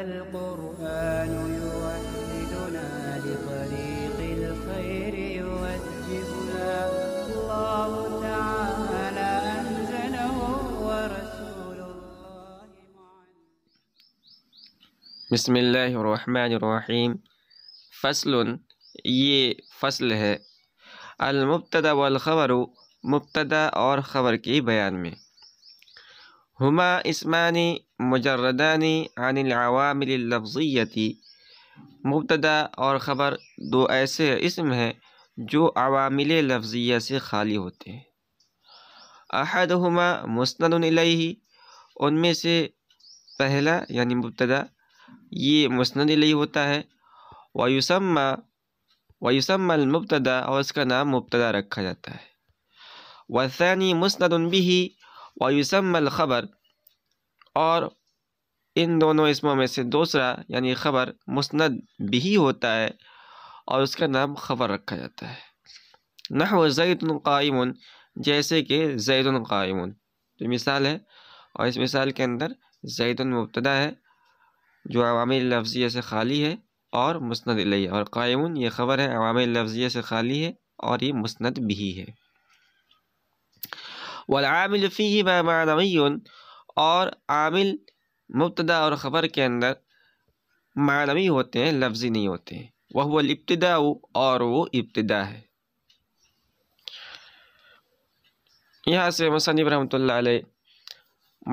القرآن يوحدنا لطريق الخير يوجهنا الله تعالى أنزله ورسول الله بسم الله الرحمن الرحيم فصل ي فصل المبتدا والخبر مبتدا ख़बर मुबतदा और ख़बर के ہما اسمانی مجردانی عن العوامل لفظیتی مبتدا اور خبر دو ایسے اسم ہیں جو عوامل لفظیہ سے خالی ہوتے ہیں احدہما ہما مثہ ان میں سے پہلا یعنی مبتدا یہ مثن علیہ ہوتا ہے ویوسمہ ویوسم المبتدا اور اس کا نام مبتدا رکھا جاتا ہے وثانی بھی ہی وَيُسَمَّ الخبر اور ان دونوں اسموں میں سے دوسرا یعنی خبر مسند بھی ہوتا ہے اور اس کا نام خبر رکھا جاتا ہے نحو زید قائم جیسے کہ زید قائم یہ مثال ہے اور اس مثال کے اندر زید مبتدہ ہے جو عوامی لفظیہ سے خالی ہے اور مسند علیہ اور قائم یہ خبر ہے عوامی لفظیہ سے خالی ہے اور یہ مسند بھی ہے والعامل فی معنوی اور عامل مبتدا اور خبر کے اندر معنوی ہوتے ہیں لفظی نہیں ہوتے ہیں وہ ابتدا اور وہ ابتدا ہے یہاں سے مصنف رحمۃ اللہ علیہ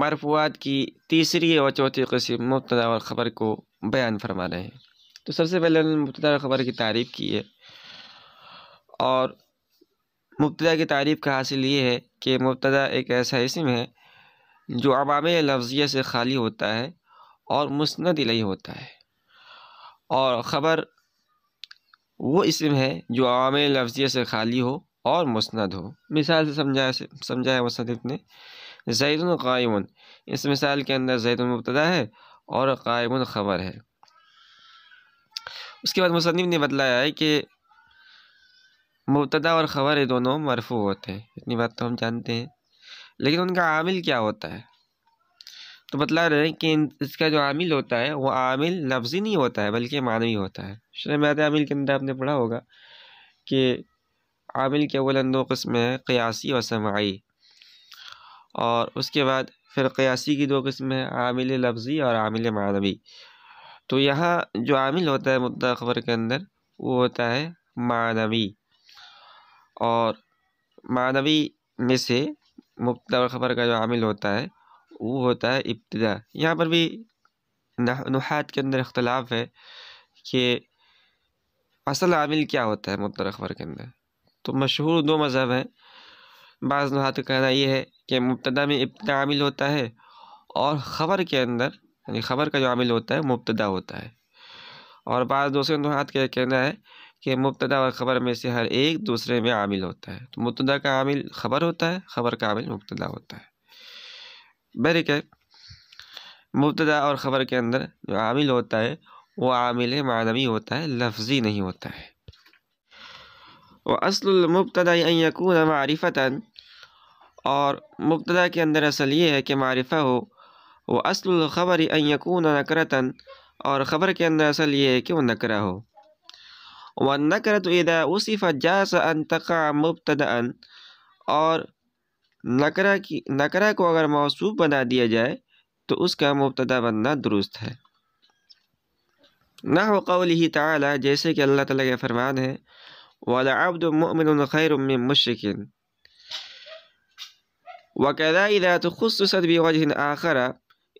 مرفوعات کی تیسری اور چوتھی قسم مبتدا اور خبر کو بیان فرما رہے ہیں تو سب سے پہلے انہوں نے مبتدا اور خبر کی تعریف کی ہے اور مبتدا کی تعریف کا حاصل یہ ہے کہ مبتدا ایک ایسا اسم ہے جو عوام لفظیہ سے خالی ہوتا ہے اور مسند علی ہوتا ہے اور خبر وہ اسم ہے جو عوام لفظیہ سے خالی ہو اور مسند ہو مثال سے سمجھایا سمجھایا ہے مصنف نے زید القائم اس مثال کے اندر زید المبتدا ہے اور قائم خبر ہے اس کے بعد مصنف نے بتلایا ہے کہ مبتدا اور خبر یہ دونوں مرفوع ہوتے ہیں اتنی بات تو ہم جانتے ہیں لیکن ان کا عامل کیا ہوتا ہے تو بتلا رہے ہیں کہ اس کا جو عامل ہوتا ہے وہ عامل لفظی نہیں ہوتا ہے بلکہ معنوی ہوتا ہے شرح معت عامل کے اندر آپ نے پڑھا ہوگا کہ عامل کے اول دو قسم ہیں قیاسی اور سماعی اور اس کے بعد پھر قیاسی کی دو قسم ہیں عامل لفظی اور عامل معنوی تو یہاں جو عامل ہوتا ہے مدعا خبر کے اندر وہ ہوتا ہے معنوی اور معنوی میں سے اور خبر کا جو عامل ہوتا ہے وہ ہوتا ہے ابتدا یہاں پر بھی نحات کے اندر اختلاف ہے کہ اصل عامل کیا ہوتا ہے مبتدا خبر کے اندر تو مشہور دو مذہب ہیں بعض نحات کا کہنا یہ ہے کہ مبتدا میں ابتدا عامل ہوتا ہے اور خبر کے اندر یعنی خبر کا جو عامل ہوتا ہے مبتدا ہوتا ہے اور بعض دوسرے نحات کا کہنا ہے کہ مبتدہ اور خبر میں سے ہر ایک دوسرے میں عامل ہوتا ہے تو مبتدہ کا عامل خبر ہوتا ہے خبر کا عامل مبتدا ہوتا ہے کہ مبتدا اور خبر کے اندر جو عامل ہوتا ہے وہ عامل معنوی ہوتا ہے لفظی نہیں ہوتا ہے وہ اصل يَكُونَ مَعْرِفَةً اور مبتدا کے اندر اصل یہ ہے کہ معرفہ ہو وہ اصل خبر یقون نَكْرَةً نقرتاً اور خبر کے اندر اصل یہ ہے کہ وہ نقرہ ہو والنکرۃ اذا تو جاز ان تقع مبتدا اور نکرہ کی نکرہ کو اگر موصوب بنا دیا جائے تو اس کا مبتدا بننا درست ہے نہ قول ہی تعالیٰ جیسے کہ اللہ تعالیٰ کے فرمان ہے والا ابدمن الخیر امشق و قاعدہ ادا تو خود سد بھی آخر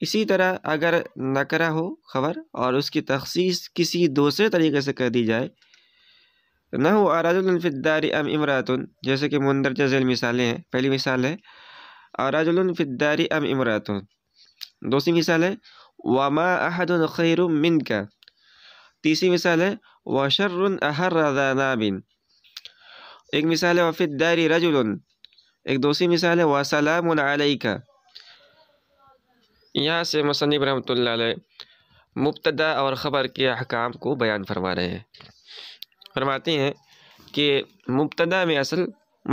اسی طرح اگر نکرہ ہو خبر اور اس کی تخصیص کسی دوسرے طریقے سے کر دی جائے نہ ہو عراج الفاری ام امراتن جیسے کہ مندرجہ ذیل مثالیں ہیں پہلی مثال ہے آراج الفداری ام امراتن دوسری مثال ہے واما الخیر من کا تیسری مثال ہے وشر احر نابن ایک مثال ہے وفداری رجل ایک دوسری مثال ہے وسلام علیہ کا یہاں سے مصنف رحمۃ اللہ علیہ مبتدا اور خبر کے احکام کو بیان فرما رہے ہیں فرماتے ہیں کہ مبتدہ میں اصل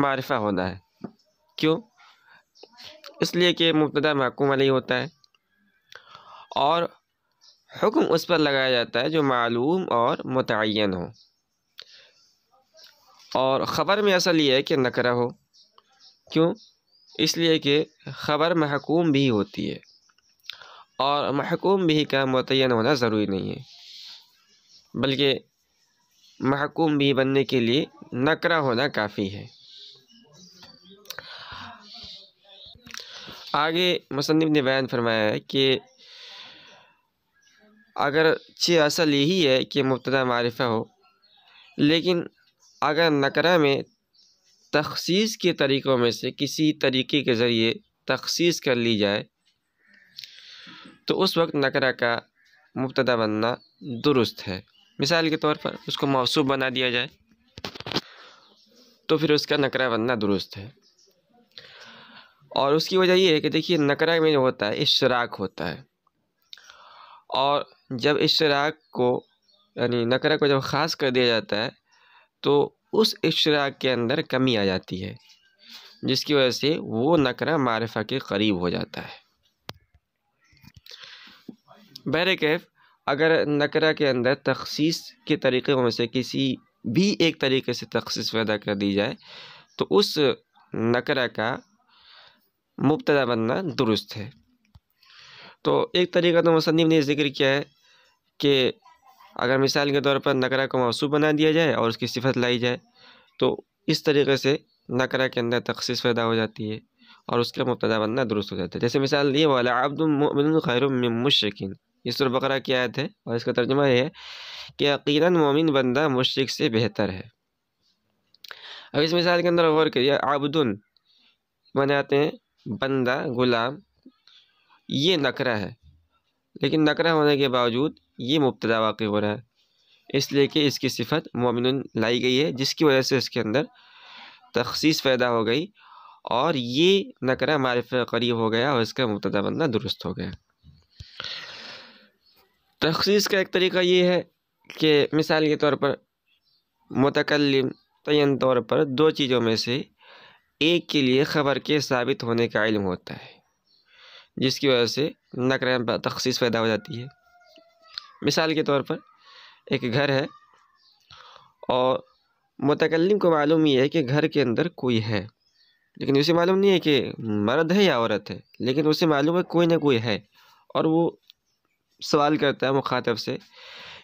معرفہ ہونا ہے کیوں اس لیے کہ مبتدہ محکوم علیہ ہوتا ہے اور حکم اس پر لگایا جاتا ہے جو معلوم اور متعین ہو اور خبر میں اصل یہ ہے کہ نکرہ ہو کیوں اس لیے کہ خبر محکوم بھی ہوتی ہے اور محکوم بھی کا متعین ہونا ضروری نہیں ہے بلکہ محکوم بھی بننے کے لیے نکرہ ہونا کافی ہے آگے مصنف نے بیان فرمایا ہے کہ اگرچہ اصل یہی ہے کہ مبتدا معرفہ ہو لیکن اگر نکرہ میں تخصیص کے طریقوں میں سے کسی طریقے کے ذریعے تخصیص کر لی جائے تو اس وقت نکرہ کا مبتدا بننا درست ہے مثال کے طور پر اس کو موصوب بنا دیا جائے تو پھر اس کا نقرہ بننا درست ہے اور اس کی وجہ یہ ہے کہ دیکھیے نقرہ میں جو ہوتا ہے اشتراک ہوتا ہے اور جب اشتراک کو یعنی نقرہ کو جب خاص کر دیا جاتا ہے تو اس اشتراک کے اندر کمی آ جاتی ہے جس کی وجہ سے وہ نقرہ معرفہ کے قریب ہو جاتا ہے کیف اگر نکرہ کے اندر تخصیص کے طریقوں میں سے کسی بھی ایک طریقے سے تخصیص پیدا کر دی جائے تو اس نکرہ کا مبتدہ بننا درست ہے تو ایک طریقہ تو مصنف نے ذکر کیا ہے کہ اگر مثال کے طور پر نکرہ کو محصوب بنا دیا جائے اور اس کی صفت لائی جائے تو اس طریقے سے نکرہ کے اندر تخصیص پیدا ہو جاتی ہے اور اس کا مبتدہ بننا درست ہو جاتا ہے جیسے مثال والا عبد المؤمن خیر من مشرکین یہ بقرہ کی آیت ہے اور اس کا ترجمہ یہ ہے کہ یقیناً مومن بندہ مشرق سے بہتر ہے اب اس مثال کے اندر غور کریے آبدن آتے ہیں بندہ غلام یہ نکرہ ہے لیکن نکرہ ہونے کے باوجود یہ مبتدہ واقع ہو رہا ہے اس لیے کہ اس کی صفت مومن لائی گئی ہے جس کی وجہ سے اس کے اندر تخصیص پیدا ہو گئی اور یہ نکرہ معرف قریب ہو گیا اور اس کا مبتدہ بندہ درست ہو گیا تخصیص کا ایک طریقہ یہ ہے کہ مثال کے طور پر متکلم تعین طور پر دو چیزوں میں سے ایک کے لیے خبر کے ثابت ہونے کا علم ہوتا ہے جس کی وجہ سے نقرہ پر تخصیص پیدا ہو جاتی ہے مثال کے طور پر ایک گھر ہے اور متکلم کو معلوم یہ ہے کہ گھر کے اندر کوئی ہے لیکن اسے معلوم نہیں ہے کہ مرد ہے یا عورت ہے لیکن اسے معلوم ہے کوئی نہ کوئی ہے اور وہ سوال کرتا ہے مخاطب سے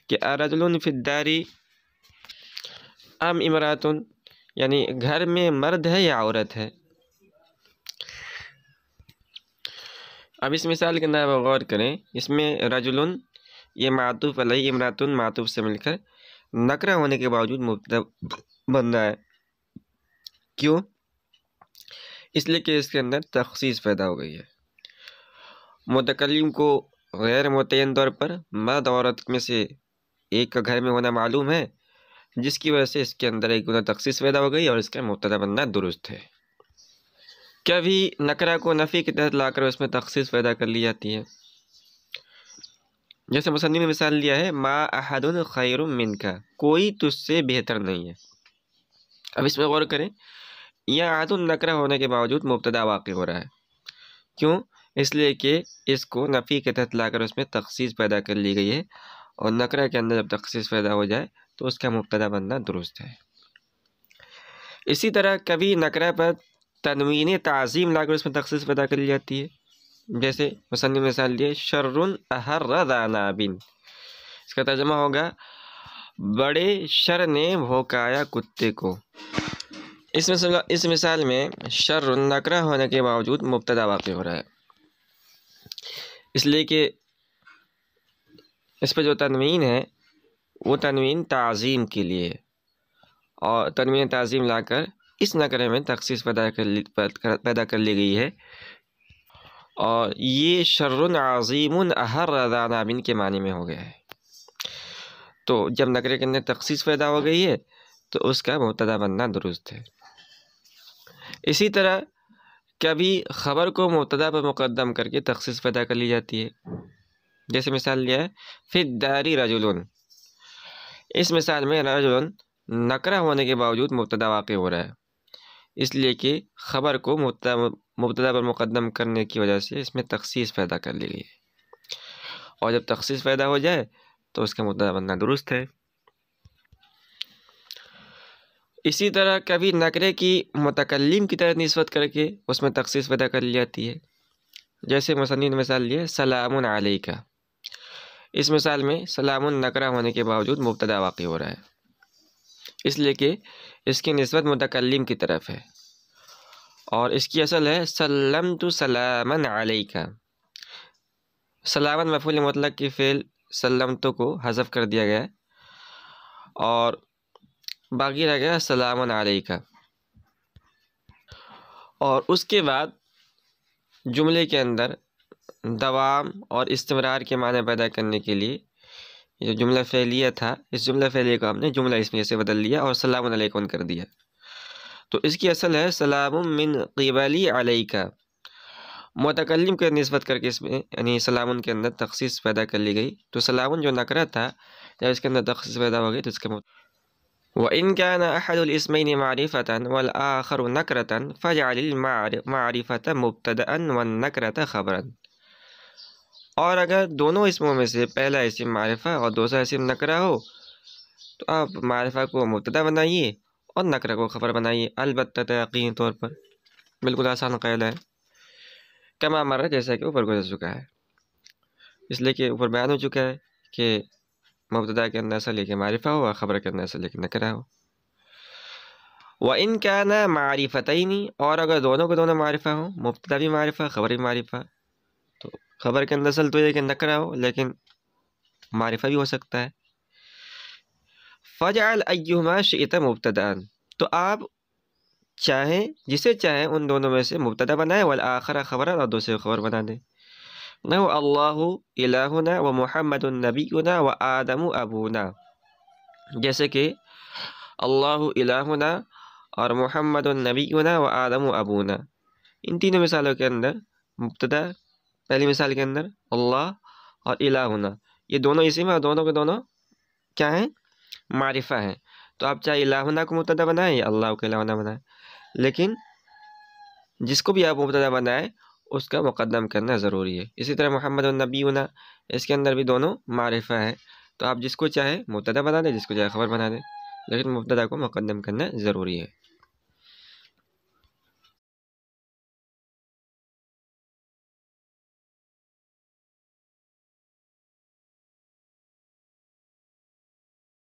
کہ ارجل فی داری ام امراتن یعنی گھر میں مرد ہے یا عورت ہے اب اس مثال کے نام غور کریں اس میں رجل یہ معطوف علیہ امراتن معطوف سے مل کر نقرہ ہونے کے باوجود مبتا بندہ ہے کیوں اس لیے کہ اس کے اندر تخصیص پیدا ہو گئی ہے متکلم کو غیر متعین طور پر مرد عورت میں سے ایک کا گھر میں ہونا معلوم ہے جس کی وجہ سے اس کے اندر ایک گناہ تخصیص پیدا ہو گئی اور اس کا مبتدا بننا درست ہے کبھی نکرہ کو نفی کے تحت لا کر اس میں تخصیص پیدا کر لی جاتی ہے جیسے مصنف نے مثال لیا ہے ما احد الخیر من کا کوئی تجھ سے بہتر نہیں ہے اب اس میں غور کریں یہ عاد النکرہ ہونے کے باوجود مبتدا واقع ہو رہا ہے کیوں اس لیے کہ اس کو نفی کے تحت لا کر اس میں تخصیص پیدا کر لی گئی ہے اور نقرہ کے اندر جب تخصیص پیدا ہو جائے تو اس کا مبتدہ بننا درست ہے اسی طرح کبھی نقرہ پر تنوین تعظیم لا کر اس میں تخصیص پیدا کر لی جاتی ہے جیسے مصنف مثال لیے شرن شرح رابن اس کا ترجمہ ہوگا بڑے شر نے بھوکایا کتے کو اس اس مثال میں شر نقرہ ہونے کے باوجود مبتدا واقع ہو رہا ہے اس لیے کہ اس پہ جو تنوین ہے وہ تنوین تعظیم کے لیے اور تنوین تعظیم لا کر اس نقرے میں تخصیص پیدا کر لی پیدا کر لی گئی ہے اور یہ شر عظیم احر رضا نابین کے معنی میں ہو گیا ہے تو جب نقرے کے اندر تخصیص پیدا ہو گئی ہے تو اس کا مبتدا بننا درست ہے اسی طرح کبھی خبر کو مبتدا پر مقدم کر کے تخصیص پیدا کر لی جاتی ہے جیسے مثال لیا ہے پھر داری رجولون اس مثال میں رجولون نکرہ ہونے کے باوجود مبتدا واقع ہو رہا ہے اس لیے کہ خبر کو مبتدا پر مقدم کرنے کی وجہ سے اس میں تخصیص پیدا کر لی گئی ہے اور جب تخصیص پیدا ہو جائے تو اس کا مبتدا بننا درست ہے اسی طرح کبھی نقرے کی متکلم کی طرح نسبت کر کے اس میں تخصیص پیدا کر لی جاتی ہے جیسے مصنف مثال لیے سلام علیہ کا اس مثال میں سلام النقرہ ہونے کے باوجود مبتدا واقع ہو رہا ہے اس لیے کہ اس کی نسبت متکلم کی طرف ہے اور اس کی اصل ہے سلم تو سلامن علیہ کا سلامت مفول مطلق کی فعل سلم تو کو حذف کر دیا گیا ہے اور باقی رہ گیا سلام علیکہ کا اور اس کے بعد جملے کے اندر دوام اور استمرار کے معنی پیدا کرنے کے لیے یہ جملہ فعلیہ تھا اس جملہ فعلیہ کو ہم نے جملہ اس میں سے بدل لیا اور سلام علیکم کر دیا تو اس کی اصل ہے سلام من قبلی علیہ کا متکلم کے نسبت کر کے اس میں یعنی سلامن کے اندر تخصیص پیدا کر لی گئی تو سلامن جو نقرہ تھا جب اس کے اندر تخصیص پیدا ہو گئی تو اس کے و ان کیا ن احد السماریخر نقرطن فلمار معرفت مبتداََ نقرۃ خبر اور اگر دونوں اسموں میں سے پہلا اسم معرفہ اور دوسرا اسم نکرہ ہو تو آپ معرفہ کو مبتدا بنائیے اور نکرہ کو خبر بنائیے البتہ تقینی طور پر بالکل آسان قید ہے کما مرا جیسا کہ اوپر گزر چکا ہے اس لیے کہ اوپر بیان ہو چکا ہے کہ مبتدا کے اندر سے لیکن معرفہ ہو اور خبر کے اندر سے لیکن نکرہ ہو وہ ان کا نا معرفت ہی نہیں اور اگر دونوں کو دونوں معرفہ ہوں مبتدا بھی معرفہ خبر بھی معرفہ تو خبر کے اندر اصل تو یہ کہ نکرہ ہو لیکن معرفہ بھی ہو سکتا ہے فج الما شیت مبتدا تو آپ چاہیں جسے چاہیں ان دونوں میں سے مبتدا بنائیں والآخرہ خبر اور دوسرے خبر بنا دیں نو اللہ الہنا و محمد النبینا و آدم ابونا جیسے کہ اللہ الہنا اور محمد النبینا و آدم ابونا ان تینوں مثالوں کے اندر مبتدا پہلی مثال کے اندر اللہ اور الہنا یہ دونوں اسی میں اور دونوں کے دونوں کیا ہیں معرفہ ہیں تو آپ چاہے الہنا کو مبتدا بنائیں یا اللہ کو الہنا بنائیں لیکن جس کو بھی آپ مبتدا بنائیں اس کا مقدم کرنا ضروری ہے اسی طرح محمد النبی اس کے اندر بھی دونوں معرفہ ہیں تو آپ جس کو چاہے مبتدہ بنا دیں جس کو چاہے خبر بنا دیں لیکن مبتدا کو مقدم کرنا ضروری ہے